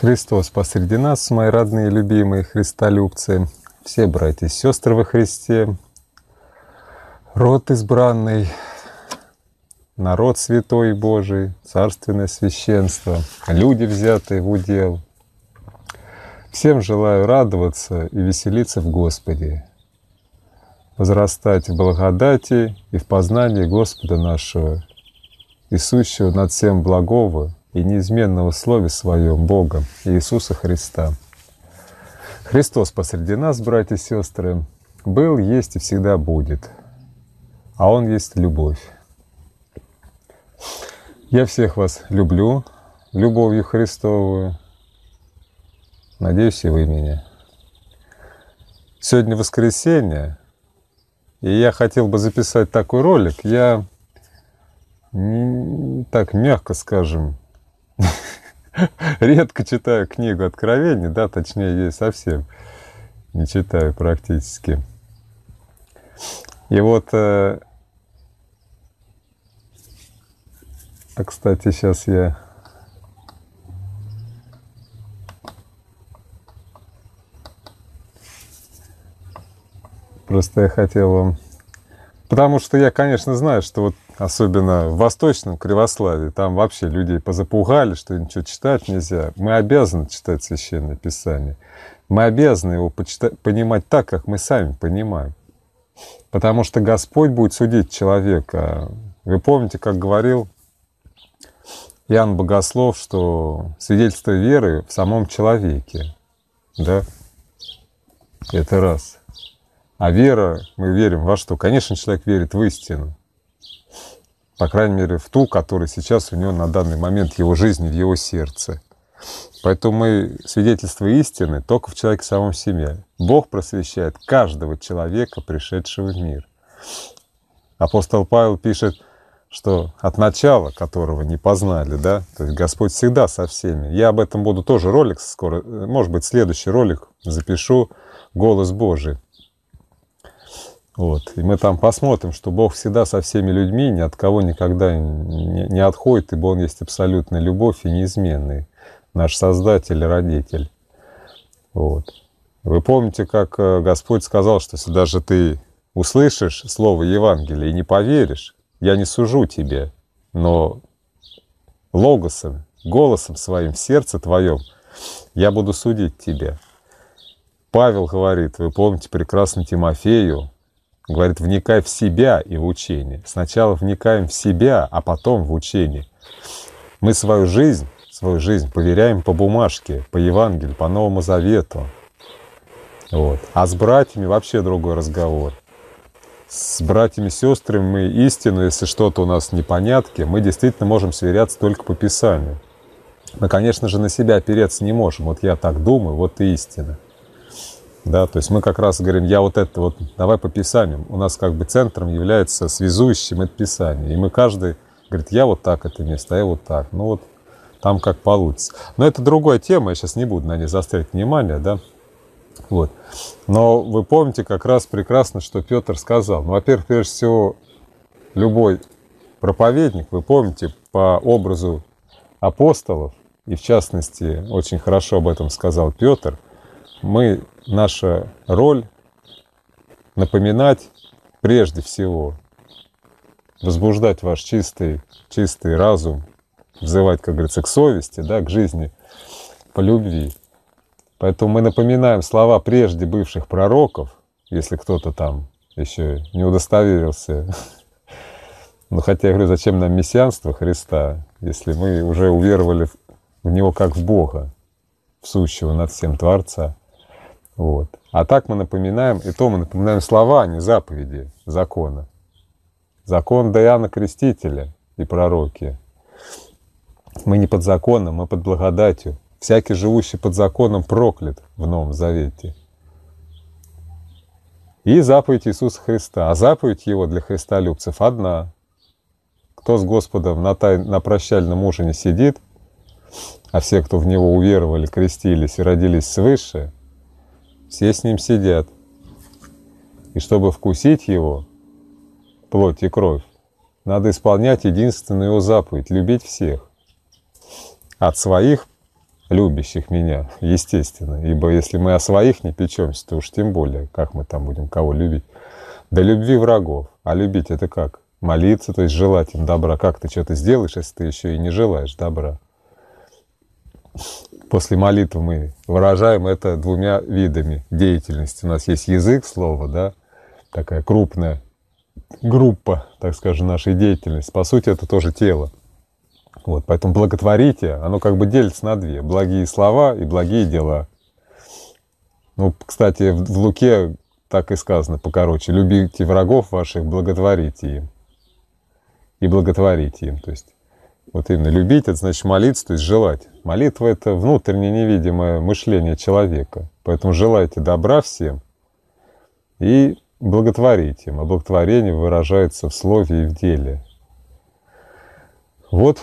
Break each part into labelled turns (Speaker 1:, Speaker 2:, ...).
Speaker 1: Христос посреди нас, мои родные, любимые христолюбцы, все братья и сестры во Христе, род избранный, народ святой Божий, царственное священство, люди, взятые в удел. Всем желаю радоваться и веселиться в Господе, возрастать в благодати и в познании Господа нашего, и сущего над всем благого, и неизменного Слове Своем Бога Иисуса Христа. Христос посреди нас, братья и сестры, был, есть и всегда будет, а Он есть любовь. Я всех вас люблю любовью Христовую. Надеюсь, и вы меня. Сегодня воскресенье, и я хотел бы записать такой ролик. Я, так мягко скажем, Редко читаю книгу Откровений, да, точнее, ее совсем не читаю практически. И вот, э, а, кстати, сейчас я Просто я хотел вам... Потому что я, конечно, знаю, что вот особенно в Восточном Кривославе, там вообще людей позапугали, что ничего читать нельзя. Мы обязаны читать Священное Писание. Мы обязаны его почитать, понимать так, как мы сами понимаем. Потому что Господь будет судить человека. Вы помните, как говорил Иоанн Богослов, что свидетельство веры в самом человеке. Да? Это раз. А вера, мы верим во что? Конечно, человек верит в истину по крайней мере, в ту, которая сейчас у него на данный момент в его жизни, в его сердце. Поэтому мы свидетельство истины только в человеке самом себе. Бог просвещает каждого человека, пришедшего в мир. Апостол Павел пишет, что от начала, которого не познали, да, то есть Господь всегда со всеми. Я об этом буду тоже ролик скоро, может быть, следующий ролик запишу «Голос Божий». Вот. И мы там посмотрим, что Бог всегда со всеми людьми, ни от кого никогда не отходит, ибо Он есть абсолютная любовь и неизменный, наш Создатель и Родитель. Вот. Вы помните, как э, Господь сказал, что если даже ты услышишь слово Евангелия и не поверишь, я не сужу тебе, но логосом, голосом своим в сердце твоем я буду судить тебя. Павел говорит, вы помните прекрасно Тимофею, говорит, вникай в себя и в учение. Сначала вникаем в себя, а потом в учение. Мы свою жизнь, свою жизнь проверяем по бумажке, по Евангелию, по Новому Завету. Вот. А с братьями вообще другой разговор. С братьями и сестрами мы истину, если что-то у нас непонятки, мы действительно можем сверяться только по Писанию. Мы, конечно же, на себя опереться не можем. Вот я так думаю, вот и истина. Да, то есть мы как раз говорим, я вот это вот, давай по Писанию. У нас как бы центром является связующим это Писание. И мы каждый говорит, я вот так это место, а я вот так. Ну вот там как получится. Но это другая тема, я сейчас не буду на ней заострять внимание, да. Вот. Но вы помните как раз прекрасно, что Петр сказал. Ну, во-первых, прежде всего, любой проповедник, вы помните, по образу апостолов, и в частности, очень хорошо об этом сказал Петр – мы, наша роль напоминать прежде всего, возбуждать ваш чистый, чистый разум, взывать, как говорится, к совести, да, к жизни по любви. Поэтому мы напоминаем слова прежде бывших пророков, если кто-то там еще не удостоверился. Ну, хотя я говорю, зачем нам мессианство Христа, если мы уже уверовали в Него как в Бога, в сущего над всем Творца. Вот. А так мы напоминаем, и то мы напоминаем слова, а не заповеди закона. Закон Даяна Крестителя и пророки. Мы не под законом, мы под благодатью. Всякий, живущий под законом, проклят в Новом Завете. И заповедь Иисуса Христа. А заповедь его для христолюбцев одна. Кто с Господом на, тай... на прощальном ужине сидит, а все, кто в него уверовали, крестились и родились свыше – все с ним сидят. И чтобы вкусить его, плоть и кровь, надо исполнять единственную его заповедь – любить всех. От своих, любящих меня, естественно. Ибо если мы о своих не печемся, то уж тем более, как мы там будем кого любить. До любви врагов. А любить это как? Молиться, то есть желать им добра. Как ты что-то сделаешь, если ты еще и не желаешь добра? после молитвы мы выражаем это двумя видами деятельности. У нас есть язык, слово, да, такая крупная группа, так скажем, нашей деятельности. По сути, это тоже тело. Вот, поэтому благотворите, оно как бы делится на две. Благие слова и благие дела. Ну, кстати, в Луке так и сказано покороче. Любите врагов ваших, благотворите им. И благотворите им, то есть. Вот именно любить, это значит молиться, то есть желать. Молитва – это внутреннее невидимое мышление человека. Поэтому желайте добра всем и благотворите им. А благотворение выражается в слове и в деле. Вот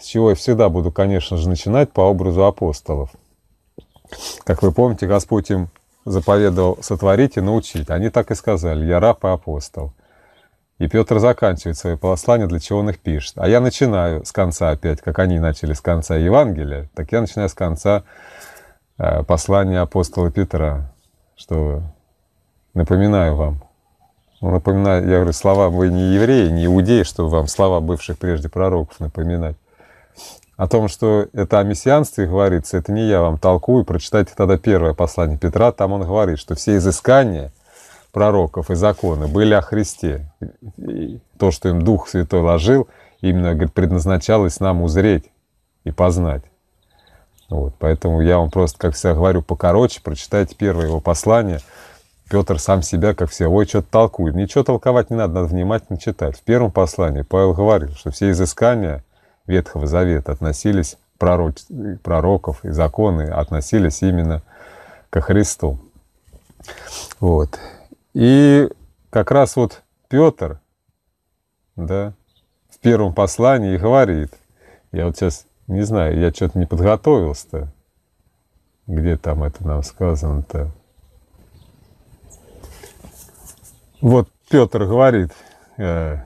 Speaker 1: с чего я всегда буду, конечно же, начинать по образу апостолов. Как вы помните, Господь им заповедовал сотворить и научить. Они так и сказали, я раб и апостол. И Петр заканчивает свои послания, для чего он их пишет. А я начинаю с конца опять, как они начали с конца Евангелия, так я начинаю с конца э, послания апостола Петра, что напоминаю вам. Ну, напоминаю, я говорю, слова вы не евреи, не иудеи, чтобы вам слова бывших прежде пророков напоминать. О том, что это о мессианстве говорится, это не я вам толкую. Прочитайте тогда первое послание Петра, там он говорит, что все изыскания – пророков и законы были о Христе. то, что им Дух Святой ложил, именно говорит, предназначалось нам узреть и познать. Вот, поэтому я вам просто, как всегда говорю, покороче, прочитайте первое его послание. Петр сам себя, как все, ой, что-то толкует. Ничего толковать не надо, надо внимательно читать. В первом послании Павел говорил, что все изыскания Ветхого Завета относились, пророк, пророков и законы относились именно ко Христу. Вот. И как раз вот Петр, да, в первом послании говорит, я вот сейчас не знаю, я что-то не подготовился-то, где там это нам сказано-то. Вот Петр говорит, э,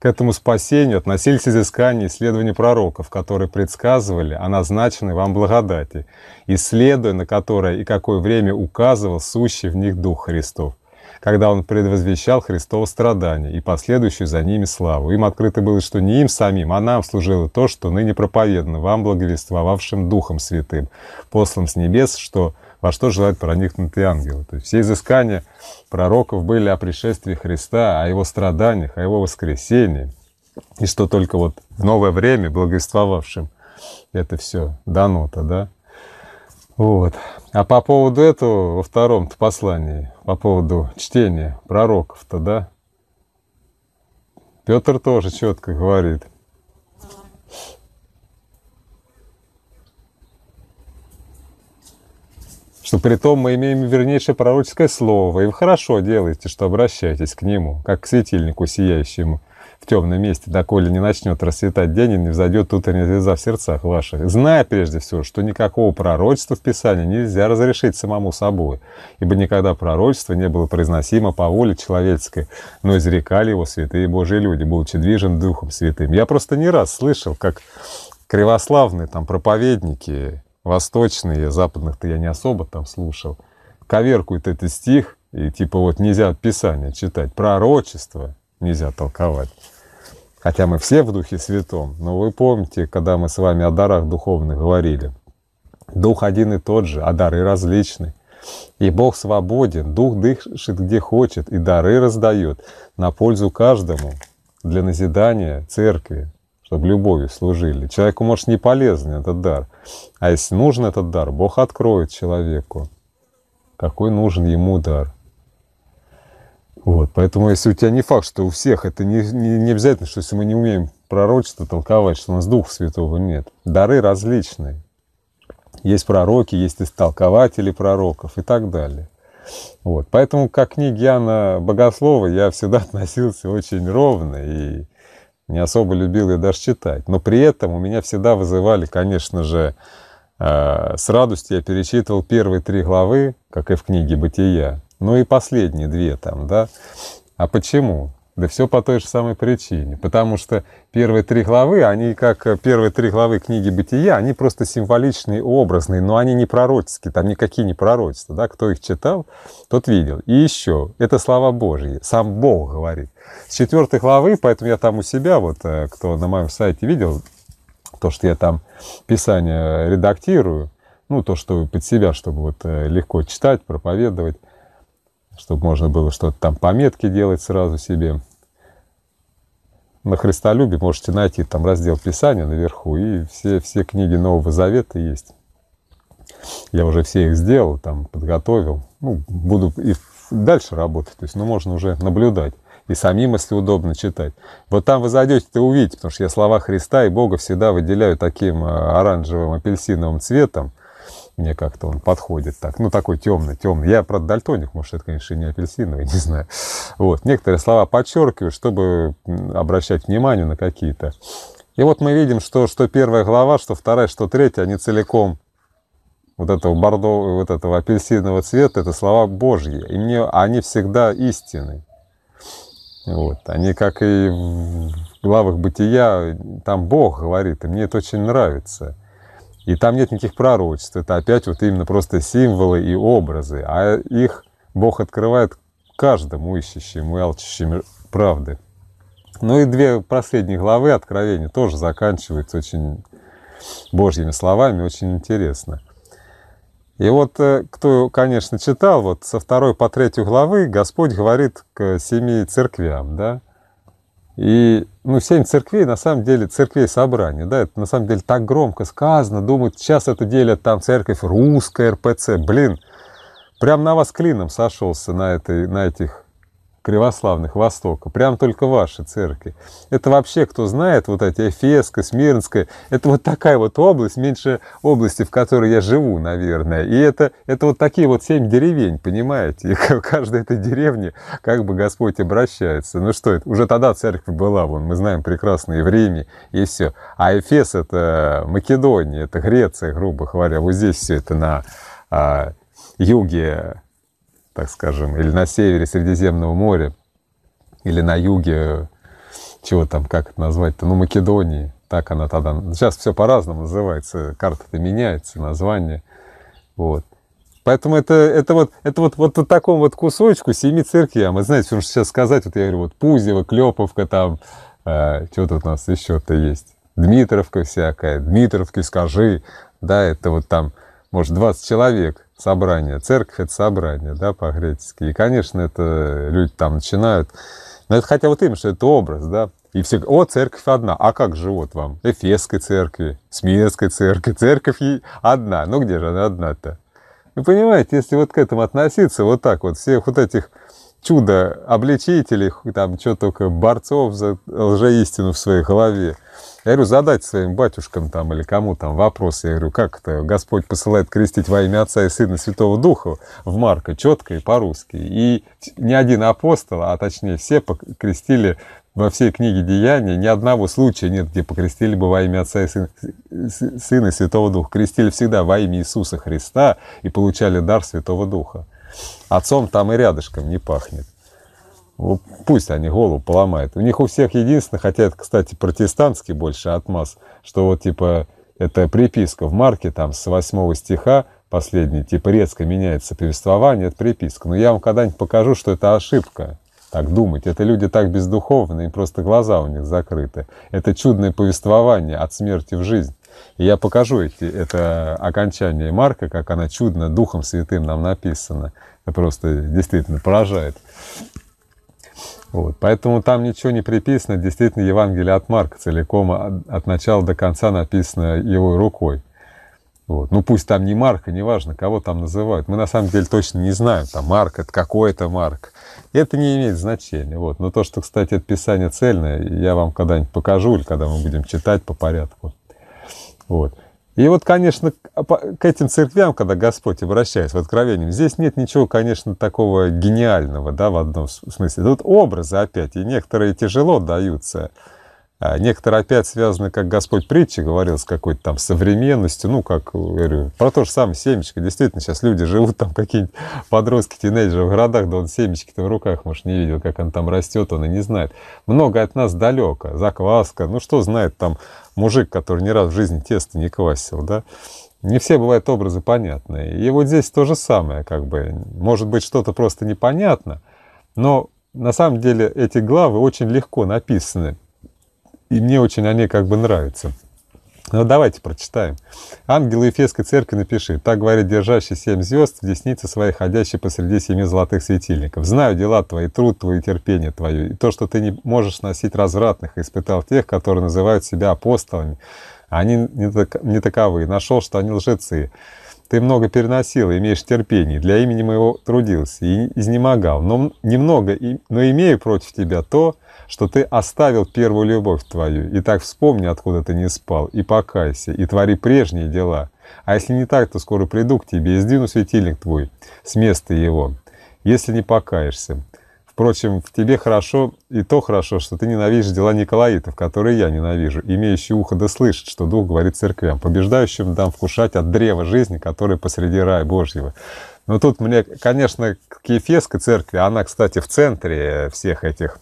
Speaker 1: к этому спасению относились изыскания и исследования пророков, которые предсказывали о назначенной вам благодати, исследуя на которое и какое время указывал сущий в них Дух Христов когда он предвозвещал Христово страдание и последующую за ними славу. Им открыто было, что не им самим, а нам служило то, что ныне проповедано вам, благовествовавшим Духом Святым, послом с небес, что во что желают проникнутые ангелы. То есть все изыскания пророков были о пришествии Христа, о его страданиях, о его воскресении. И что только вот в новое время благовествовавшим это все дано-то, да? Вот. А по поводу этого во втором послании, по поводу чтения пророков-то, да, Петр тоже четко говорит. что при том мы имеем вернейшее пророческое слово, и вы хорошо делаете, что обращаетесь к нему, как к светильнику сияющему, в темном месте, доколе не начнет расцветать день и не взойдет утренняя звезда в сердцах ваших, зная прежде всего, что никакого пророчества в Писании нельзя разрешить самому собой, ибо никогда пророчество не было произносимо по воле человеческой, но изрекали его святые Божьи люди, будучи движен Духом Святым. Я просто не раз слышал, как кривославные там проповедники восточные, западных-то я не особо там слушал, коверкуют этот стих, и типа вот нельзя Писание читать, пророчество, нельзя толковать. Хотя мы все в Духе Святом, но вы помните, когда мы с вами о дарах духовных говорили. Дух один и тот же, а дары различны. И Бог свободен, Дух дышит где хочет, и дары раздает на пользу каждому для назидания церкви, чтобы любовью служили. Человеку, может, не полезен этот дар. А если нужен этот дар, Бог откроет человеку, какой нужен ему дар – вот, поэтому если у тебя не факт, что у всех, это не, не, не обязательно, что если мы не умеем пророчество толковать, что у нас Духа Святого нет. Дары различные. Есть пророки, есть истолкователи пророков и так далее. Вот. Поэтому как книги Яна Богослова я всегда относился очень ровно и не особо любил ее даже читать. Но при этом у меня всегда вызывали, конечно же, э, с радостью я перечитывал первые три главы, как и в книге «Бытия», ну и последние две там, да. А почему? Да все по той же самой причине. Потому что первые три главы, они как э, первые три главы книги «Бытия», они просто символичные, образные, но они не пророческие, там никакие не пророчества. Да? Кто их читал, тот видел. И еще, это слова Божьи, сам Бог говорит. С четвертой главы, поэтому я там у себя, вот э, кто на моем сайте видел, то, что я там писание э, редактирую, ну, то, что под себя, чтобы вот легко читать, проповедовать, чтобы можно было что-то там пометки делать сразу себе. На Христолюбе можете найти там раздел Писания наверху, и все, все книги Нового Завета есть. Я уже все их сделал, там подготовил. Ну, буду и дальше работать, то есть, ну, можно уже наблюдать. И самим, если удобно читать. Вот там вы зайдете, ты увидите, потому что я слова Христа и Бога всегда выделяю таким а, оранжевым, апельсиновым цветом. Мне как-то он подходит так. Ну, такой темный, темный. Я, правда, дальтоник, может, это, конечно, не апельсиновый, не знаю. Вот. Некоторые слова подчеркиваю, чтобы обращать внимание на какие-то. И вот мы видим, что, что первая глава, что вторая, что третья, они целиком вот этого бордового, вот этого апельсинового цвета, это слова Божьи. И мне они всегда истины. Вот. Они, как и в главах бытия, там Бог говорит, и мне это очень нравится. И там нет никаких пророчеств. Это опять вот именно просто символы и образы. А их Бог открывает каждому ищущему и алчущему правды. Ну и две последние главы Откровения тоже заканчиваются очень Божьими словами, очень интересно. И вот э, кто, конечно, читал, вот со второй по третью главы Господь говорит к семи церквям, да, и ну, семь церквей, на самом деле, церквей собрания, да, это на самом деле так громко сказано, думают, сейчас это делят там церковь русская, РПЦ, блин, прям на вас клином сошелся на, этой, на этих кривославных Востока, прям только ваши церкви. Это вообще, кто знает, вот эти Эфеска, Смирнская, это вот такая вот область, меньше области, в которой я живу, наверное. И это, это вот такие вот семь деревень, понимаете? И к каждой этой деревне как бы Господь обращается. Ну что это, уже тогда церковь была, вон, мы знаем прекрасно и время, и все. А Эфес это Македония, это Греция, грубо говоря, вот здесь все это на а, юге так скажем, или на севере Средиземного моря, или на юге, чего там, как это назвать-то, ну, Македонии, так она тогда, сейчас все по-разному называется, карта-то меняется, название, вот. Поэтому это, это, вот, это вот, вот, в таком вот кусочку семи а мы знаете, что сейчас сказать, вот я говорю, вот Пузева, Клеповка там, э, что тут у нас еще-то есть. Дмитровка всякая, Дмитровки скажи, да, это вот там, может, 20 человек – собрание. Церковь — это собрание, да, по-гречески. И, конечно, это люди там начинают. Но это хотя вот им, что это образ, да. И все, о, церковь одна. А как же вот вам? Эфесской церкви, Смирской церкви. Церковь одна. Ну где же она одна-то? Вы понимаете, если вот к этому относиться, вот так вот, всех вот этих чудо обличителей, там, что только, борцов за лжеистину в своей голове. Я говорю, задать своим батюшкам там или кому там вопрос. Я говорю, как это Господь посылает крестить во имя Отца и Сына Святого Духа в Марка четко и по-русски. И ни один апостол, а точнее все покрестили во всей книге Деяний, ни одного случая нет, где покрестили бы во имя Отца и Сына, Сына Святого Духа. Крестили всегда во имя Иисуса Христа и получали дар Святого Духа. Отцом там и рядышком не пахнет. Пусть они голову поломают. У них у всех единственное, хотя это, кстати, протестантский больше отмаз, что вот типа это приписка в марке там с 8 стиха, последний, типа резко меняется повествование, это приписка. Но я вам когда-нибудь покажу, что это ошибка так думать. Это люди так бездуховные, им просто глаза у них закрыты. Это чудное повествование от смерти в жизнь я покажу эти, это окончание Марка, как она чудно Духом Святым нам написана. Это просто действительно поражает. Вот. Поэтому там ничего не приписано. Действительно, Евангелие от Марка целиком от, начала до конца написано его рукой. Вот. Ну, пусть там не Марка, неважно, кого там называют. Мы на самом деле точно не знаем, там Марк, это какой-то Марк. Это не имеет значения. Вот. Но то, что, кстати, это писание цельное, я вам когда-нибудь покажу, или когда мы будем читать по порядку. Вот. И вот, конечно, а, к этим церквям, когда Господь обращается в откровении, здесь нет ничего, конечно, такого гениального, да, в одном смысле. Тут образы опять, и некоторые тяжело даются. А некоторые опять связаны, как Господь притчи говорил, с какой-то там современностью, ну, как, э, говорю, про то же самое семечко. Действительно, сейчас люди живут там какие-нибудь подростки, тинейджеры в городах, да он семечки-то в руках, может, не видел, как он там растет, он и не знает. Много от нас далеко, закваска, ну, что знает там мужик, который ни раз в жизни тесто не квасил, да? Не все бывают образы понятные. И вот здесь то же самое, как бы, может быть, что-то просто непонятно, но на самом деле эти главы очень легко написаны и мне очень они как бы нравятся. Но ну, давайте прочитаем. Ангел Ефесской церкви напиши. Так говорит держащий семь звезд в деснице своей, ходящий посреди семи золотых светильников. Знаю дела твои, труд твой, и терпение твое, и то, что ты не можешь носить развратных, испытал тех, которые называют себя апостолами. Они не, так, не таковы. Нашел, что они лжецы. Ты много переносил, имеешь терпение, для имени моего трудился и изнемогал. Но немного, но имею против тебя то, что ты оставил первую любовь твою. И так вспомни, откуда ты не спал, и покайся, и твори прежние дела. А если не так, то скоро приду к тебе и сдвину светильник твой с места его, если не покаешься. Впрочем, в тебе хорошо и то хорошо, что ты ненавидишь дела Николаитов, которые я ненавижу, имеющие ухо да слышит, что Дух говорит церквям, побеждающим дам вкушать от древа жизни, которое посреди рая Божьего. Но тут мне, конечно, к Ефесской церкви, она, кстати, в центре всех этих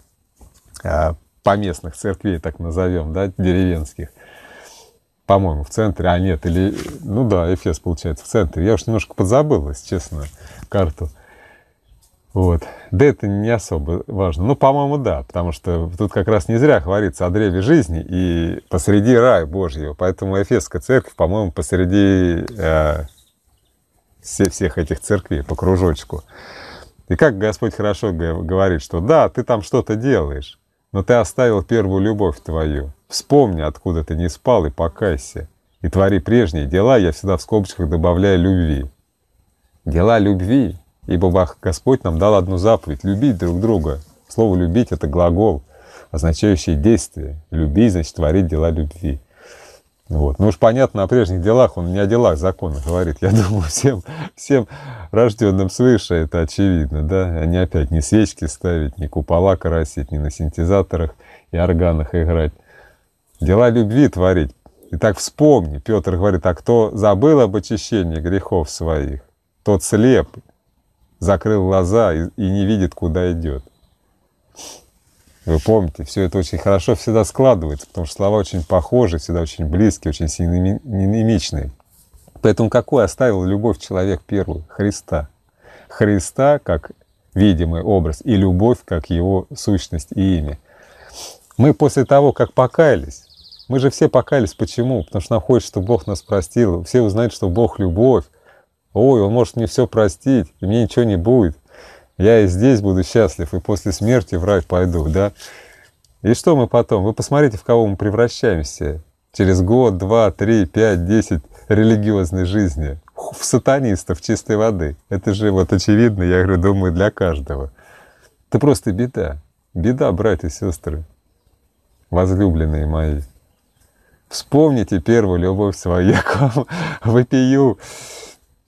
Speaker 1: а, поместных церквей, так назовем, да, деревенских. По-моему, в центре, а нет, или, ну да, Эфес, получается, в центре. Я уж немножко подзабыл, если честно, карту. Вот. Да это не особо важно. Ну, по-моему, да, потому что тут как раз не зря говорится о древе жизни и посреди рая Божьего. Поэтому Эфесская церковь, по-моему, посреди э, всех этих церквей по кружочку. И как Господь хорошо говорит, что да, ты там что-то делаешь но ты оставил первую любовь твою. Вспомни, откуда ты не спал, и покайся. И твори прежние дела, я всегда в скобочках добавляю любви. Дела любви, ибо Господь нам дал одну заповедь – любить друг друга. Слово «любить» – это глагол, означающий действие. Любить – значит творить дела любви. Вот. Ну уж понятно, о прежних делах он не о делах закона говорит. Я думаю, всем, всем рожденным свыше это очевидно, да. Они опять не свечки ставить, не купола красить, не на синтезаторах и органах играть. Дела любви творить. И так вспомни, Петр говорит, а кто забыл об очищении грехов своих, тот слеп, закрыл глаза и, и не видит, куда идет. Вы помните, все это очень хорошо всегда складывается, потому что слова очень похожи, всегда очень близкие, очень синонимичные. Поэтому какой оставил любовь человек первую? Христа. Христа как видимый образ и любовь как его сущность и имя. Мы после того, как покаялись, мы же все покаялись. Почему? Потому что нам хочется, чтобы Бог нас простил. Все узнают, что Бог – любовь. Ой, Он может мне все простить, и мне ничего не будет. Я и здесь буду счастлив, и после смерти в рай пойду, да? И что мы потом? Вы посмотрите, в кого мы превращаемся через год, два, три, пять, десять религиозной жизни. В сатанистов чистой воды. Это же вот очевидно, я говорю, думаю, для каждого. Это просто беда. Беда, братья и сестры, возлюбленные мои. Вспомните первую любовь свою, я к вам выпию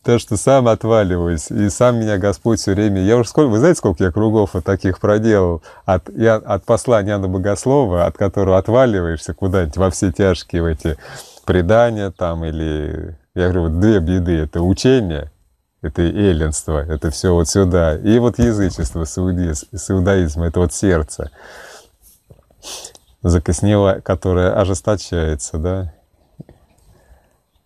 Speaker 1: то, что сам отваливаюсь, и сам меня Господь все время... Я уже сколько... Вы знаете, сколько я кругов вот таких проделал? От, я, от послания Анна Богослова, от которого отваливаешься куда-нибудь во все тяжкие в эти предания там или... Я говорю, вот две беды. Это учение, это эллинство, это все вот сюда. И вот язычество с, иудаизм, это вот сердце закоснело, которое ожесточается, да,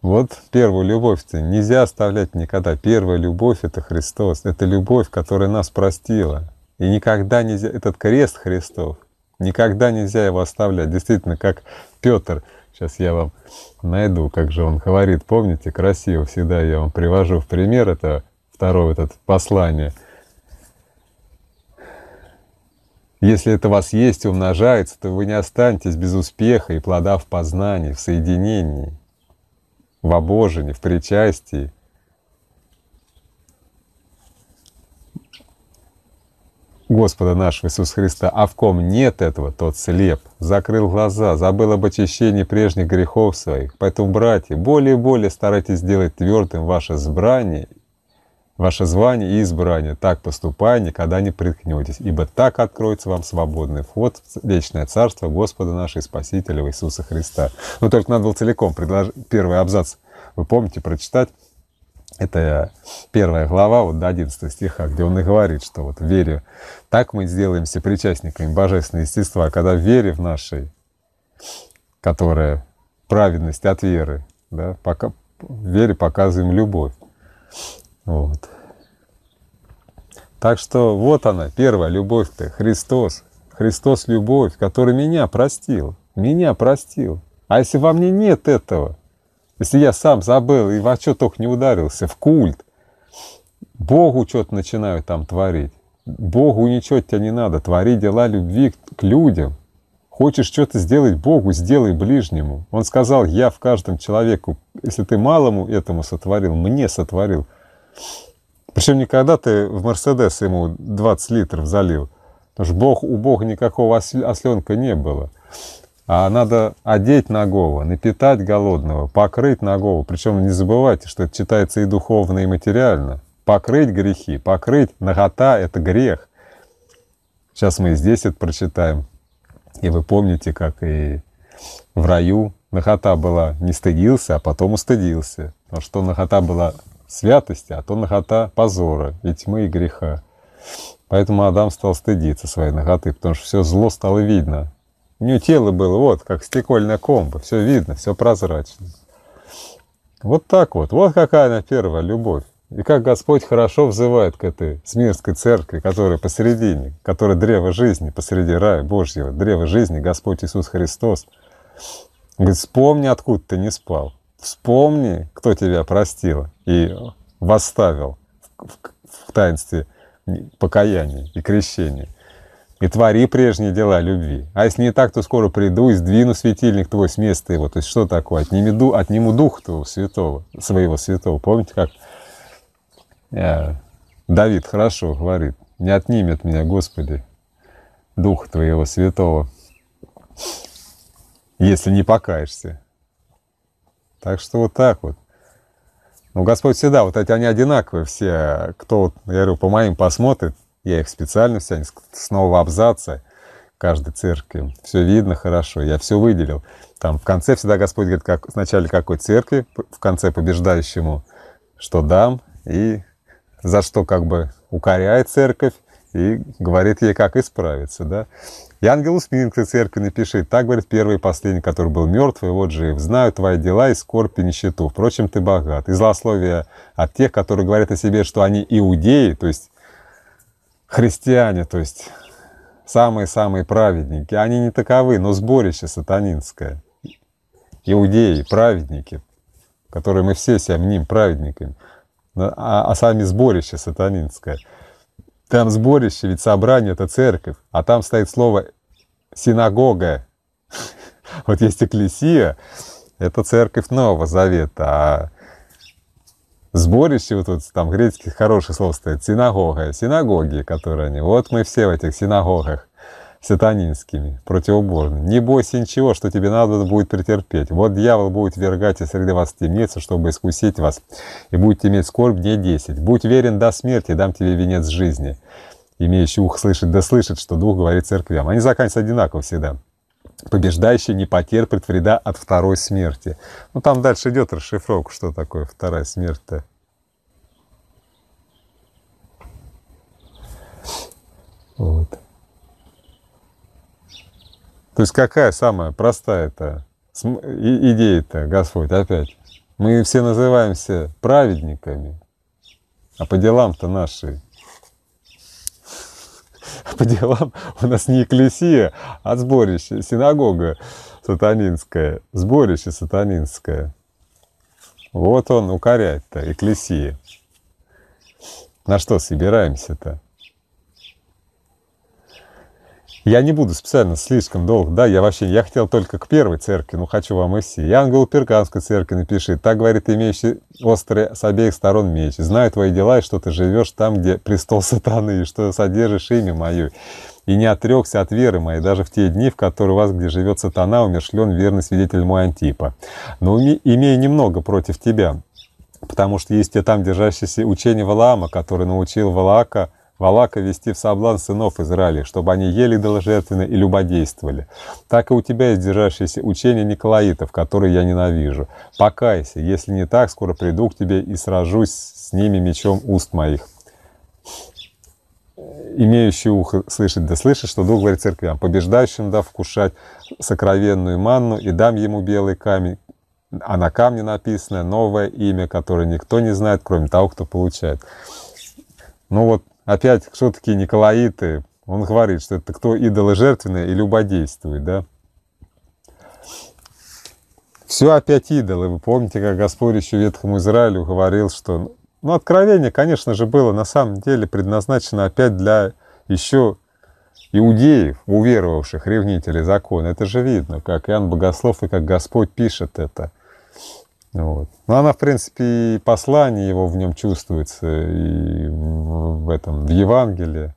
Speaker 1: вот первую любовь-то нельзя оставлять никогда. Первая любовь — это Христос. Это любовь, которая нас простила. И никогда нельзя... Этот крест Христов, никогда нельзя его оставлять. Действительно, как Петр. Сейчас я вам найду, как же он говорит. Помните, красиво всегда я вам привожу в пример это второе это послание. Если это вас есть умножается, то вы не останетесь без успеха и плода в познании, в соединении в обожении, в причастии. Господа нашего Иисуса Христа, а в ком нет этого, тот слеп, закрыл глаза, забыл об очищении прежних грехов своих. Поэтому, братья, более и более старайтесь сделать твердым ваше сбрание ваше звание и избрание. Так поступая, никогда не приткнетесь, ибо так откроется вам свободный вход в вечное царство Господа нашего Спасителя Иисуса Христа. Но ну, только надо было целиком предлож... первый абзац, вы помните, прочитать. Это первая глава, вот до 11 стиха, где он и говорит, что вот в вере, так мы сделаемся причастниками божественного естества, а когда в вере в нашей, которая праведность от веры, да, пока, в вере показываем любовь. Вот. Так что вот она, первая любовь-то, Христос. Христос любовь, который меня простил. Меня простил. А если во мне нет этого, если я сам забыл и во что только не ударился, в культ, Богу что-то начинаю там творить. Богу ничего тебе не надо, твори дела любви к людям. Хочешь что-то сделать Богу, сделай ближнему. Он сказал, я в каждом человеку, если ты малому этому сотворил, мне сотворил – причем никогда ты в Мерседес ему 20 литров залил. Потому что Бог, у Бога никакого осленка не было. А надо одеть нагого, напитать голодного, покрыть нагого. Причем не забывайте, что это читается и духовно, и материально. Покрыть грехи, покрыть нагота – это грех. Сейчас мы и здесь это прочитаем. И вы помните, как и в раю нагота была не стыдился, а потом устыдился. Потому что нагота была святости, а то нагота позора и тьмы и греха. Поэтому Адам стал стыдиться своей наготы, потому что все зло стало видно. У него тело было вот, как стекольная комба, все видно, все прозрачно. Вот так вот, вот какая она первая любовь. И как Господь хорошо взывает к этой Смирской церкви, которая посередине, которая древо жизни, посреди рая Божьего, древо жизни Господь Иисус Христос. Говорит, вспомни, откуда ты не спал. Вспомни, кто тебя простил и восставил в, в, в таинстве покаяния и крещения. И твори прежние дела любви. А если не так, то скоро приду и сдвину светильник твой с места его. То есть что такое? Отними Отниму, отниму дух твоего святого, своего святого. Помните, как э, Давид хорошо говорит, не отними от меня, Господи, дух Твоего Святого, если не покаешься. Так что вот так вот. Ну Господь всегда, вот эти они одинаковые все, кто, вот, я говорю, по моим посмотрит, я их специально все, они снова абзацы, каждой церкви. Все видно хорошо, я все выделил. Там в конце всегда Господь говорит, как, в начале какой церкви, в конце побеждающему, что дам, и за что как бы укоряет церковь, и говорит ей, как исправиться. Да? И ангел усмиренской церкви напиши, так говорит первый и последний, который был мертв, и вот жив. Знаю твои дела и скорбь и нищету, впрочем, ты богат. И злословие от тех, которые говорят о себе, что они иудеи, то есть христиане, то есть самые-самые праведники. Они не таковы, но сборище сатанинское. Иудеи, праведники, которые мы все себя мним праведниками, а, а сами сборище сатанинское – там сборище, ведь собрание – это церковь, а там стоит слово «синагога». Вот есть эклесия, это церковь Нового Завета, а сборище, вот, тут там греческих хороших слов стоит, синагога, синагоги, которые они. Вот мы все в этих синагогах сатанинскими, противоборными. Не бойся ничего, что тебе надо будет претерпеть. Вот дьявол будет вергать и среди вас темницу, чтобы искусить вас, и будет иметь скорбь дней десять. Будь верен до смерти, дам тебе венец жизни. Имеющий ух слышать, да слышит, что дух говорит церквям. Они заканчиваются одинаково всегда. Побеждающий не потерпит вреда от второй смерти. Ну, там дальше идет расшифровка, что такое вторая смерть-то. Вот. То есть какая самая простая-то идея-то, Господь, опять? Мы все называемся праведниками, а по делам-то наши. по делам у нас не экклесия, а сборище, синагога сатанинская, сборище сатанинское. Вот он укоряет-то, экклесия. На что собираемся-то? Я не буду специально слишком долго, да, я вообще, я хотел только к первой церкви, но ну, хочу вам и все. И ангел Перканской церкви напиши, так говорит имеющий острый с обеих сторон меч. Знаю твои дела, и что ты живешь там, где престол сатаны, и что содержишь имя мое. И не отрекся от веры моей, даже в те дни, в которые у вас, где живет сатана, умершлен верный свидетель мой Антипа. Но имею немного против тебя, потому что есть те там держащиеся учение Валаама, который научил Валаака, Валака вести в соблазн сынов Израиля, чтобы они ели должественно и любодействовали. Так и у тебя есть держащиеся учения Николаитов, которые я ненавижу. Покайся, если не так, скоро приду к тебе и сражусь с ними мечом уст моих. Имеющий ухо слышать, да слышит, что Дух говорит церквям, а побеждающим дав вкушать сокровенную манну и дам ему белый камень, а на камне написано новое имя, которое никто не знает, кроме того, кто получает. Ну вот, опять, кто такие николаиты? Он говорит, что это кто идолы жертвенные и любодействует, да? Все опять идолы. Вы помните, как Господь еще Ветхому Израилю говорил, что... Ну, откровение, конечно же, было на самом деле предназначено опять для еще иудеев, уверовавших, ревнителей закона. Это же видно, как Иоанн Богослов и как Господь пишет это – вот. Но ну, она, в принципе, и послание его в нем чувствуется, и в этом, в Евангелии.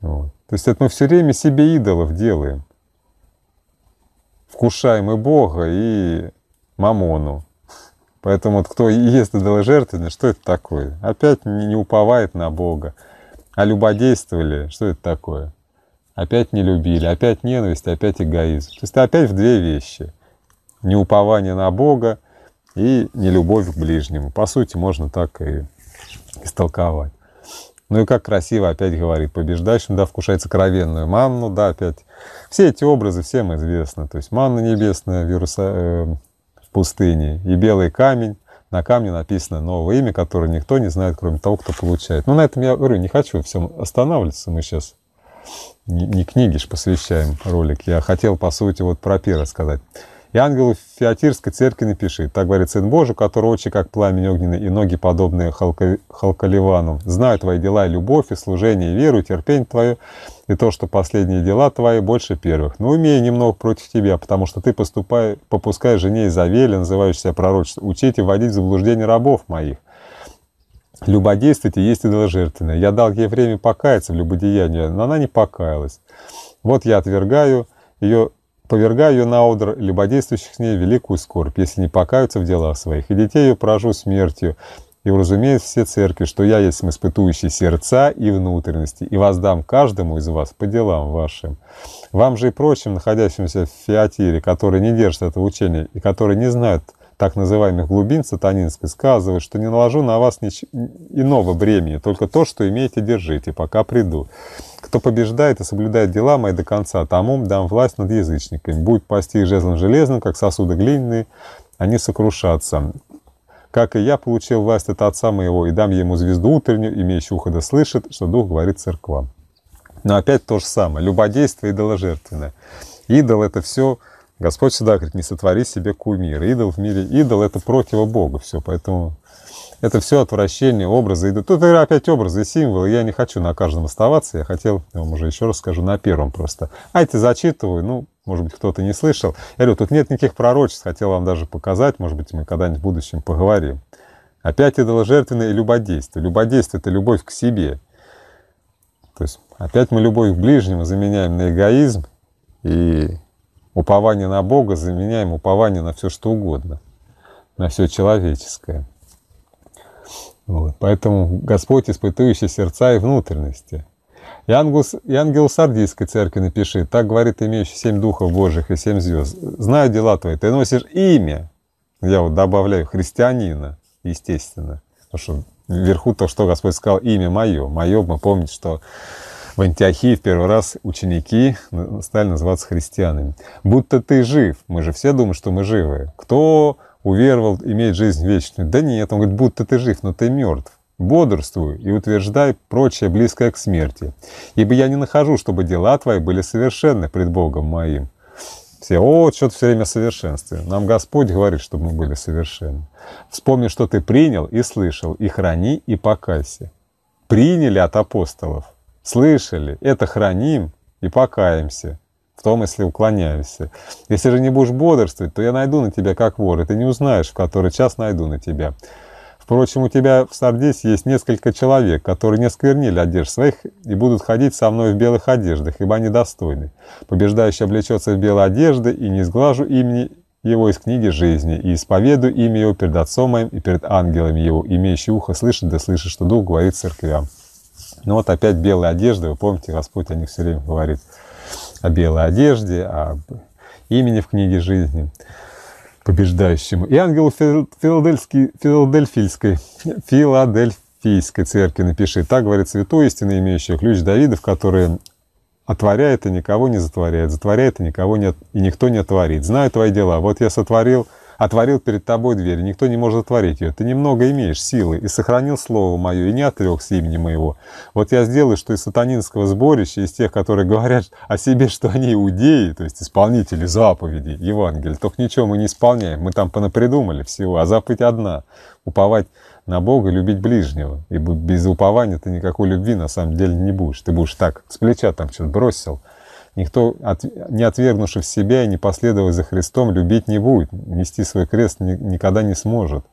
Speaker 1: Вот. То есть это мы все время себе идолов делаем. Вкушаем и Бога, и мамону. Поэтому вот кто ест идоложертвенно, что это такое? Опять не, не уповает на Бога. А любодействовали, что это такое? Опять не любили, опять ненависть, опять эгоизм. То есть это опять в две вещи. Неупование на Бога – и нелюбовь к ближнему. По сути, можно так и истолковать. Ну и как красиво опять говорит, побеждающим, да, вкушается кровенную манну, да, опять. Все эти образы всем известны. То есть манна небесная в, Иеруса... э, в пустыне и белый камень. На камне написано новое имя, которое никто не знает, кроме того, кто получает. Но ну, на этом я говорю, не хочу всем останавливаться. Мы сейчас не, не книги ж посвящаем ролик. Я хотел, по сути, вот про пир рассказать. И ангелу Феотирской церкви напиши, так говорит Сын Божий, который очи, как пламень огненный, и ноги, подобные халка, халкаливану. Знаю твои дела и любовь, и служение, и веру, и терпение твое, и то, что последние дела твои больше первых. Но умею немного против тебя, потому что ты поступай, попускай жене Изавели, называешь себя пророчество, учить вводить в заблуждение рабов моих. Любодействуйте, есть идоложертвенное. Я дал ей время покаяться в любодеянии, но она не покаялась. Вот я отвергаю ее повергаю ее на одр, либо действующих с ней великую скорбь, если не покаются в делах своих, и детей ее поражу смертью, и уразумеют все церкви, что я есть испытующий сердца и внутренности, и воздам каждому из вас по делам вашим. Вам же и прочим, находящимся в Феатире, которые не держат это учение и которые не знают так называемых глубин сатанинской, сказываю, что не наложу на вас ничего иного бремени, только то, что имеете, держите, пока приду. Кто побеждает и соблюдает дела мои до конца, тому дам власть над язычниками. Будет пасти их жезлом железным, как сосуды глиняные, они сокрушатся. Как и я получил власть от отца моего, и дам ему звезду утреннюю, имеющую ухо да слышит, что дух говорит церквам. Но опять то же самое. Любодейство идоложертвенное. Идол это все... Господь всегда говорит, не сотвори себе кумир. Идол в мире, идол это противо Бога все. Поэтому это все отвращение, образы. И тут опять образы и символы. Я не хочу на каждом оставаться. Я хотел, я вам уже еще раз скажу, на первом просто. А эти зачитываю, ну, может быть, кто-то не слышал. Я говорю, тут нет никаких пророчеств. Хотел вам даже показать. Может быть, мы когда-нибудь в будущем поговорим. Опять идоложертвенное и любодействие. Любодействие – это любовь к себе. То есть опять мы любовь к ближнему заменяем на эгоизм и упование на Бога заменяем упование на все что угодно, на все человеческое. Вот. Поэтому Господь, испытывающий сердца и внутренности. И, ангус, и ангел Сардийской церкви напиши, так говорит имеющий семь духов Божьих и семь звезд. Знаю дела твои, ты носишь имя, я вот добавляю, христианина, естественно. Потому что вверху то, что Господь сказал, имя мое. Мое, мы помним, что в Антиохии в первый раз ученики стали называться христианами. Будто ты жив. Мы же все думаем, что мы живы. Кто уверовал, имеет жизнь вечную. Да нет, он говорит, будто ты жив, но ты мертв. Бодрствуй и утверждай прочее близкое к смерти, ибо я не нахожу, чтобы дела твои были совершенны пред Богом моим. Все, о, что-то все время совершенстве. Нам Господь говорит, чтобы мы были совершенны. Вспомни, что ты принял и слышал, и храни, и покайся. Приняли от апостолов, слышали, это храним и покаемся в том, если уклоняешься. Если же не будешь бодрствовать, то я найду на тебя как вор, и ты не узнаешь, в который час найду на тебя. Впрочем, у тебя в Сардисе есть несколько человек, которые не сквернили одежд своих и будут ходить со мной в белых одеждах, ибо они достойны. Побеждающий облечется в белой одежды, и не сглажу имени его из книги жизни, и исповедую имя его перед отцом моим и перед ангелами его, имеющий ухо слышит, да слышит, что Дух говорит церквям. Ну вот опять белые одежды, вы помните, Господь о них все время говорит о белой одежде, о имени в книге жизни побеждающему. И ангелу Филадельфийской, Филадельфийской церкви напиши. Так говорит святой истинно имеющий ключ Давидов, который отворяет и никого не затворяет, затворяет и никого не, и никто не отворит. Знаю твои дела, вот я сотворил отворил перед тобой дверь, никто не может отворить ее. Ты немного имеешь силы, и сохранил слово мое, и не отрек с имени моего. Вот я сделаю, что из сатанинского сборища, из тех, которые говорят о себе, что они иудеи, то есть исполнители заповедей Евангелия, только ничего мы не исполняем, мы там понапридумали всего, а заповедь одна – уповать на Бога, любить ближнего. И без упования ты никакой любви на самом деле не будешь. Ты будешь так, с плеча там что-то бросил – Никто, не отвергнувший себя и не последовав за Христом, любить не будет, нести свой крест никогда не сможет.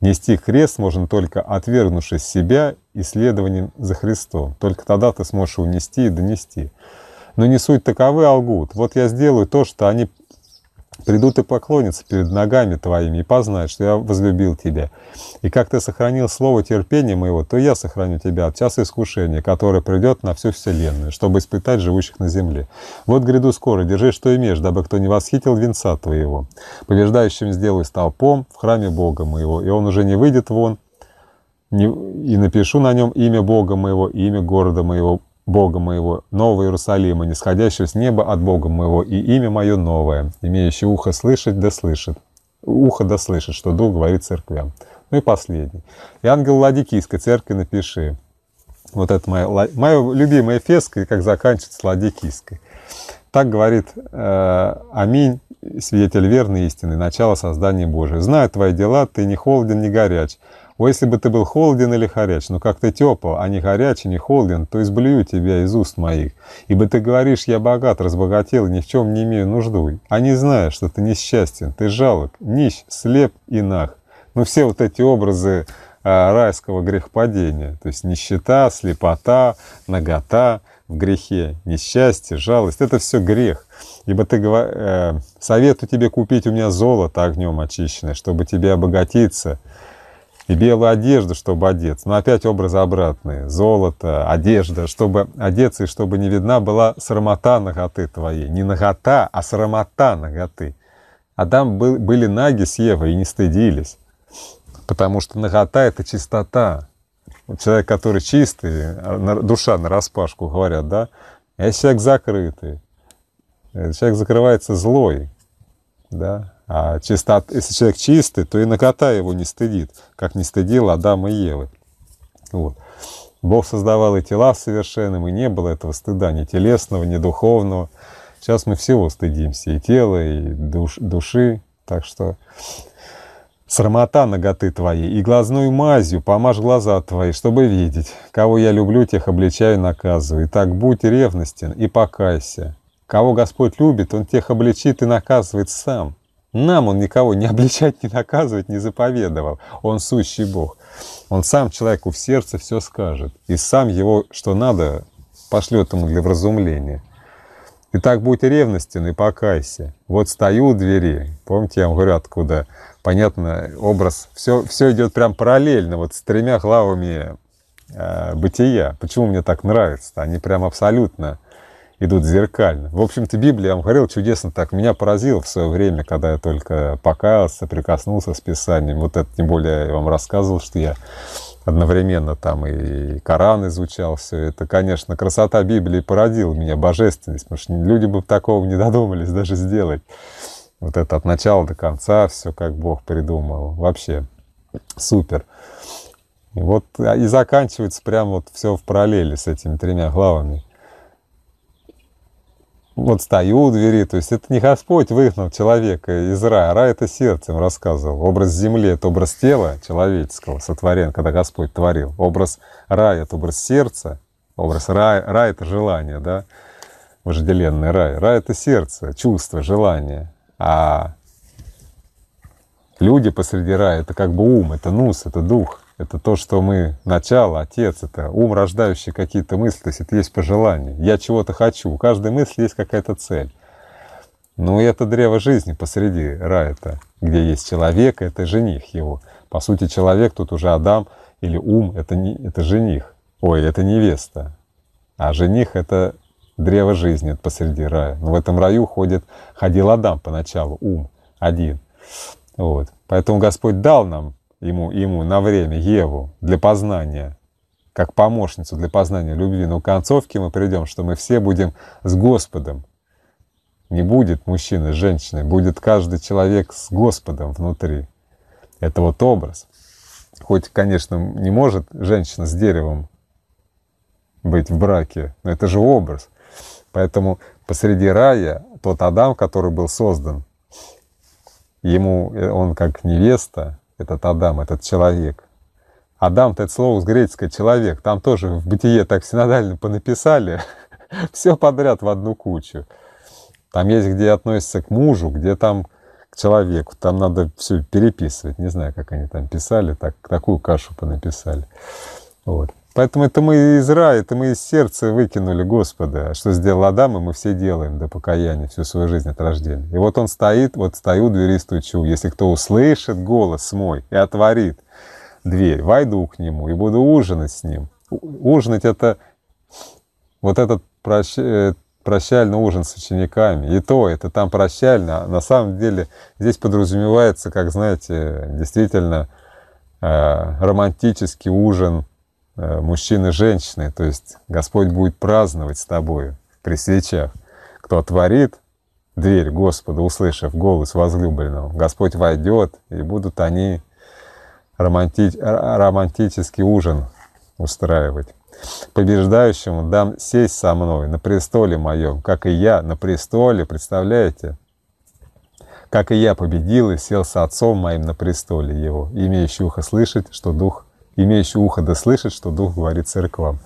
Speaker 1: Нести крест можно только отвергнувши себя и следованием за Христом. Только тогда ты сможешь унести и донести. Но не суть таковы, алгут. Вот я сделаю то, что они придут и поклонятся перед ногами твоими и познают, что я возлюбил тебя. И как ты сохранил слово терпения моего, то я сохраню тебя от часа искушения, которое придет на всю вселенную, чтобы испытать живущих на земле. Вот гряду скоро, держи, что имеешь, дабы кто не восхитил венца твоего. Побеждающим сделаю столпом в храме Бога моего, и он уже не выйдет вон, и напишу на нем имя Бога моего, имя города моего, Бога моего, Нового Иерусалима, нисходящего с неба от Бога моего, и имя мое новое, имеющее ухо слышать, да слышит. Ухо да слышит, что Дух говорит церквям. Ну и последний. И ангел Ладикийской церкви напиши. Вот это моя, моя любимая феска, как заканчивается Ладикийской. Так говорит э, Аминь, свидетель верной истины, начало создания Божия. Знаю твои дела, ты не холоден, не горяч. О, если бы ты был холоден или горяч, но как ты тепл, а не горяч и не холоден, то изблюю тебя из уст моих. Ибо ты говоришь, я богат, разбогател, ни в чем не имею нужды. а не знаю, что ты несчастен, ты жалок, нищ, слеп и нах. Ну, все вот эти образы а, райского грехопадения, то есть нищета, слепота, нагота в грехе, несчастье, жалость, это все грех. Ибо ты э, советую тебе купить у меня золото огнем очищенное, чтобы тебе обогатиться, и белую одежду, чтобы одеться. Но опять образы обратные. Золото, одежда, чтобы одеться и чтобы не видна была срамота ноготы твоей. Не нагота, а срамота ноготы. Адам был, были наги с Евой и не стыдились, потому что нагота — это чистота. Человек, который чистый, душа на распашку говорят, да, это а человек закрытый. Человек закрывается злой, да, а чистот, если человек чистый, то и нагота его не стыдит, как не стыдила Адама и Евы. Вот. Бог создавал и тела совершенным, и не было этого стыда, ни телесного, ни духовного. Сейчас мы всего стыдимся, и тела, и душ, души. Так что срамота ноготы твоей, и глазную мазью помажь глаза твои, чтобы видеть. Кого я люблю, тех обличаю и наказываю. Итак, будь ревностен и покайся. Кого Господь любит, Он тех обличит и наказывает сам. Нам он никого не обличать, не наказывать, не заповедовал. Он сущий Бог. Он сам человеку в сердце все скажет. И сам его, что надо, пошлет ему для вразумления. Ты так будь ревностен и покайся. Вот стою у двери, помните, я вам говорю, откуда, понятно, образ, все, все идет прям параллельно, вот с тремя главами э, бытия. Почему мне так нравится? Они прям абсолютно идут зеркально. В общем-то, Библия, я вам говорил, чудесно так меня поразила в свое время, когда я только покаялся, прикоснулся с Писанием. Вот это, тем более, я вам рассказывал, что я одновременно там и Коран изучал все это. Конечно, красота Библии породила меня, божественность, потому что люди бы такого не додумались даже сделать. Вот это от начала до конца все, как Бог придумал. Вообще супер. И вот а, и заканчивается прям вот все в параллели с этими тремя главами вот стою у двери, то есть это не Господь выгнал человека из рая, рай это сердцем рассказывал. Образ земли — это образ тела человеческого, сотворен, когда Господь творил. Образ рая — это образ сердца, образ рая, рай — это желание, да, вожделенный рай. Рай — это сердце, чувство, желание, а люди посреди рая — это как бы ум, это нус, это дух это то, что мы начало, отец, это ум, рождающий какие-то мысли, то есть это есть пожелание. Я чего-то хочу. У каждой мысли есть какая-то цель. Ну это древо жизни посреди рая-то, где есть человек, это жених его. По сути, человек тут уже Адам или ум, это, не, это жених. Ой, это невеста. А жених — это древо жизни, посреди рая. Но в этом раю ходит, ходил Адам поначалу, ум один. Вот. Поэтому Господь дал нам ему, ему на время Еву для познания, как помощницу для познания любви, но в концовке мы придем, что мы все будем с Господом. Не будет мужчины с женщиной, будет каждый человек с Господом внутри. Это вот образ. Хоть, конечно, не может женщина с деревом быть в браке, но это же образ. Поэтому посреди рая тот Адам, который был создан, ему он как невеста, этот Адам, этот человек. Адам, это слово с греческого «человек». Там тоже в бытие так синодально понаписали. Все подряд в одну кучу. Там есть, где относится к мужу, где там к человеку. Там надо все переписывать. Не знаю, как они там писали, так, такую кашу понаписали. Вот. Поэтому это мы из рая, это мы из сердца выкинули Господа. что сделал Адам, и мы все делаем до покаяния всю свою жизнь от рождения. И вот он стоит, вот стою, двери стучу. Если кто услышит голос мой и отворит дверь, войду к нему и буду ужинать с ним. Ужинать это вот этот прощ... Э, прощальный ужин с учениками. И то, это там прощально. А на самом деле здесь подразумевается, как знаете, действительно э, романтический ужин – Э, мужчины и женщины. То есть Господь будет праздновать с тобою при свечах. Кто отворит дверь Господу услышав голос возлюбленного, Господь войдет, и будут они романти... романтический ужин устраивать. Побеждающему дам сесть со мной на престоле моем, как и я на престоле, представляете? Как и я победил и сел с отцом моим на престоле его, имеющий ухо слышать, что дух имеющий ухо да слышит, что Дух говорит церквам.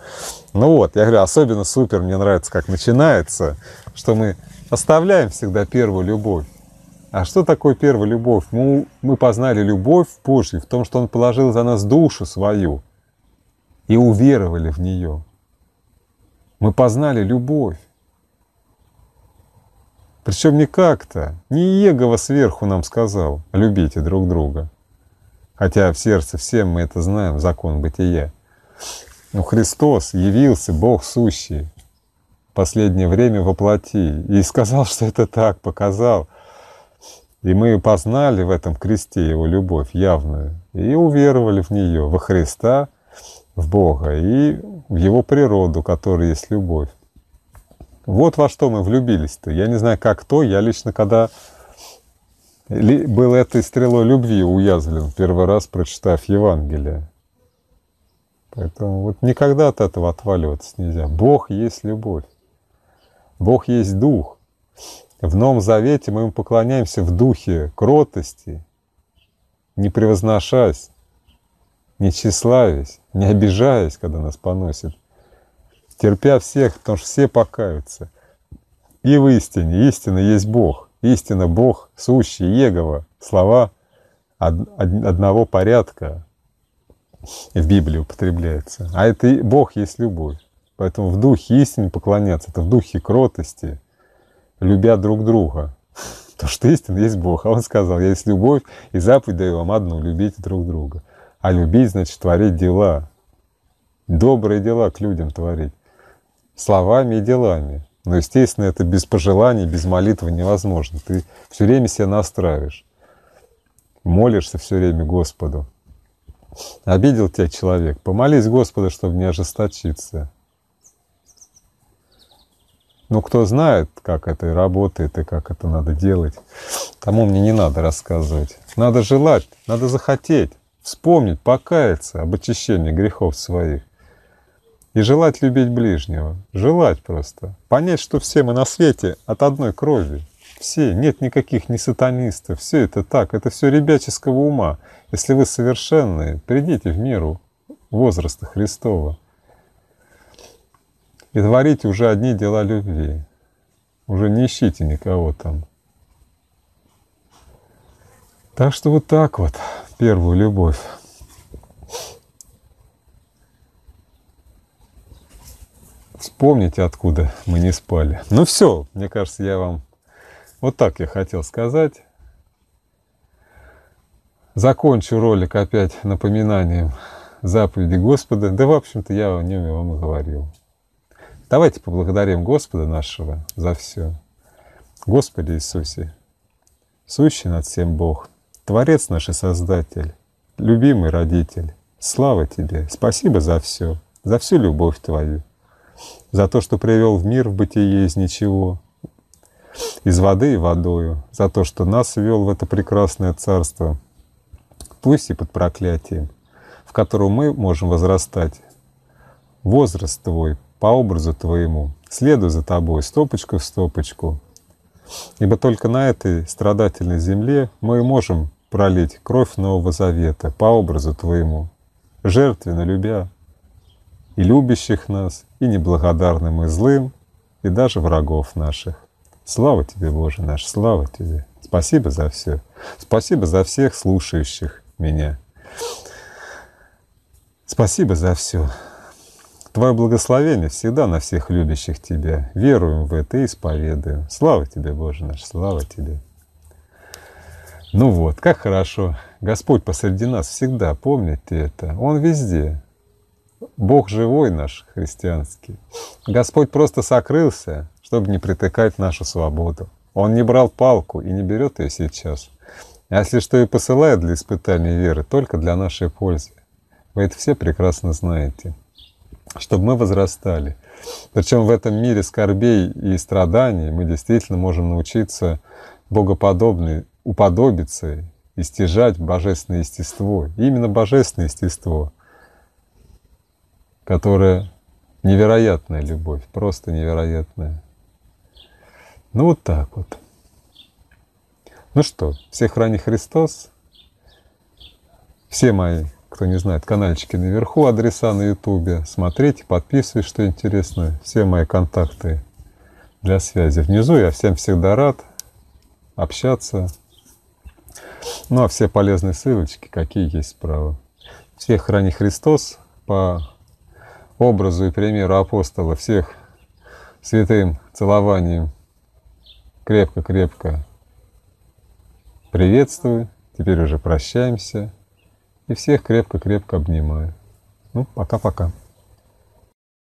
Speaker 1: Ну вот, я говорю, особенно супер, мне нравится, как начинается, что мы оставляем всегда первую любовь. А что такое первая любовь? Мы, мы познали любовь Божью в том, что Он положил за нас душу свою и уверовали в нее. Мы познали любовь. Причем не как-то, не Егова сверху нам сказал, любите друг друга – Хотя в сердце всем мы это знаем, закон бытия. Но Христос явился, Бог сущий, в последнее время воплоти. И сказал, что это так, показал. И мы познали в этом кресте Его любовь явную. И уверовали в нее, во Христа, в Бога и в Его природу, которая есть любовь. Вот во что мы влюбились-то. Я не знаю, как то. Я лично, когда был этой стрелой любви уязвлен, первый раз прочитав Евангелие. Поэтому вот никогда от этого отваливаться нельзя. Бог есть любовь. Бог есть дух. В Новом Завете мы им поклоняемся в духе кротости, не превозношаясь, не тщеславясь, не обижаясь, когда нас поносят, терпя всех, потому что все покаются. И в истине, истина есть Бог истинно Бог, сущий, Егова слова од, одного порядка в Библии употребляется. А это Бог есть любовь. Поэтому в духе истины поклоняться, это в духе кротости, любя друг друга. То, что истина есть Бог. А он сказал, я есть любовь, и заповедь даю вам одну, любите друг друга. А любить, значит, творить дела. Добрые дела к людям творить. Словами и делами. Но, естественно, это без пожеланий, без молитвы невозможно. Ты все время себя настраиваешь. Молишься все время Господу. Обидел тебя человек. Помолись Господу, чтобы не ожесточиться. Ну, кто знает, как это работает и как это надо делать, тому мне не надо рассказывать. Надо желать, надо захотеть, вспомнить, покаяться об очищении грехов своих – и желать любить ближнего. Желать просто. Понять, что все мы на свете от одной крови. Все, нет никаких ни сатанистов, все это так, это все ребяческого ума. Если вы совершенные, придите в миру возраста Христова. И творите уже одни дела любви. Уже не ищите никого там. Так что вот так вот первую любовь. Вспомните, откуда мы не спали. Ну все, мне кажется, я вам... Вот так я хотел сказать. Закончу ролик опять напоминанием заповеди Господа. Да, в общем-то, я о нем и вам говорил. Давайте поблагодарим Господа нашего за все. Господи Иисусе, сущий над всем Бог, Творец наш и Создатель, любимый родитель, слава Тебе, спасибо за все, за всю любовь Твою за то, что привел в мир в бытие из ничего, из воды и водою, за то, что нас вел в это прекрасное царство, пусть и под проклятием, в котором мы можем возрастать. Возраст твой по образу твоему, следуй за тобой стопочку в стопочку, ибо только на этой страдательной земле мы можем пролить кровь Нового Завета по образу твоему, жертвенно любя и любящих нас, и неблагодарным, и злым, и даже врагов наших. Слава Тебе, Боже наш, слава Тебе. Спасибо за все. Спасибо за всех слушающих меня. Спасибо за все. Твое благословение всегда на всех любящих Тебя. Веруем в это и исповедуем. Слава Тебе, Боже наш, слава Тебе. Ну вот, как хорошо. Господь посреди нас всегда, помните это. Он везде. Бог живой наш христианский. Господь просто сокрылся, чтобы не притыкать нашу свободу. Он не брал палку и не берет ее сейчас. А если что и посылает для испытания веры, только для нашей пользы. Вы это все прекрасно знаете. Чтобы мы возрастали. Причем в этом мире скорбей и страданий мы действительно можем научиться богоподобной, уподобиться и стяжать божественное естество. именно божественное естество которая невероятная любовь, просто невероятная. Ну вот так вот. Ну что, всех храни Христос. Все мои, кто не знает, канальчики наверху, адреса на ютубе. Смотрите, подписывайтесь, что интересно. Все мои контакты для связи внизу. Я всем всегда рад общаться. Ну а все полезные ссылочки, какие есть справа. Всех храни Христос. По образу и примеру апостола всех святым целованием крепко-крепко приветствую, теперь уже прощаемся и всех крепко-крепко обнимаю. Ну, пока-пока.